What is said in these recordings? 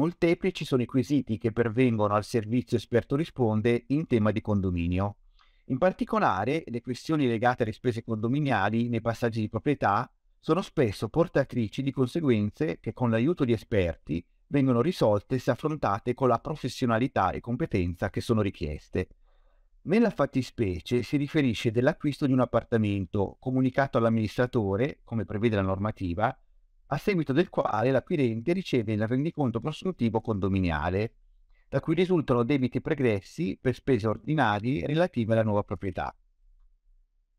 Molteplici sono i quesiti che pervengono al servizio esperto risponde in tema di condominio. In particolare, le questioni legate alle spese condominiali nei passaggi di proprietà sono spesso portatrici di conseguenze che con l'aiuto di esperti vengono risolte se affrontate con la professionalità e competenza che sono richieste. Nella fattispecie si riferisce dell'acquisto di un appartamento comunicato all'amministratore, come prevede la normativa, a seguito del quale l'acquirente riceve il rendiconto prostruttivo condominiale, da cui risultano debiti pregressi per spese ordinarie relative alla nuova proprietà.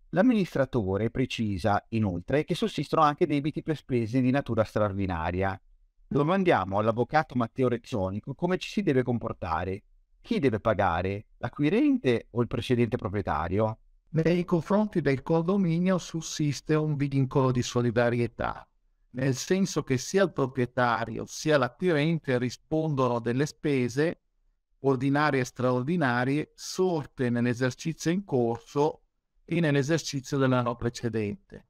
L'amministratore precisa inoltre che sussistono anche debiti per spese di natura straordinaria. Domandiamo all'avvocato Matteo Rezzonico come ci si deve comportare. Chi deve pagare? L'acquirente o il precedente proprietario? Nei confronti del condominio sussiste un vincolo di solidarietà nel senso che sia il proprietario sia l'acquirente rispondono delle spese ordinarie e straordinarie sorte nell'esercizio in corso e nell'esercizio dell'anno precedente.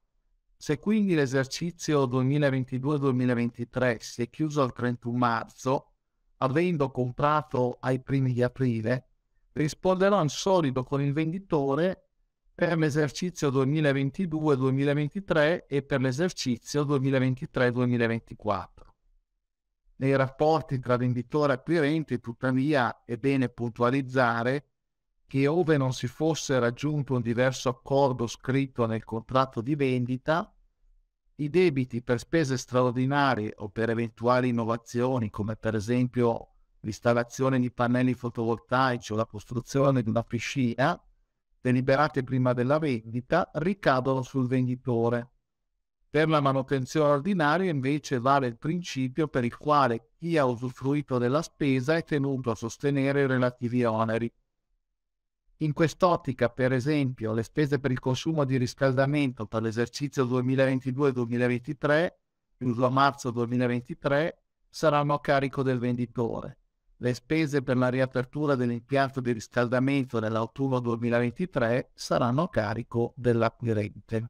Se quindi l'esercizio 2022-2023 si è chiuso al 31 marzo, avendo comprato ai primi di aprile, risponderò in solido con il venditore per l'esercizio 2022-2023 e per l'esercizio 2023-2024. Nei rapporti tra venditore e acquirente, tuttavia, è bene puntualizzare che ove non si fosse raggiunto un diverso accordo scritto nel contratto di vendita, i debiti per spese straordinarie o per eventuali innovazioni, come per esempio l'installazione di pannelli fotovoltaici o la costruzione di una piscina, deliberate prima della vendita ricadono sul venditore. Per la manutenzione ordinaria invece vale il principio per il quale chi ha usufruito della spesa è tenuto a sostenere i relativi oneri. In quest'ottica, per esempio, le spese per il consumo di riscaldamento per l'esercizio 2022-2023, chiuso a marzo 2023, saranno a carico del venditore le spese per la riapertura dell'impianto di riscaldamento nell'autunno 2023 saranno a carico dell'acquirente.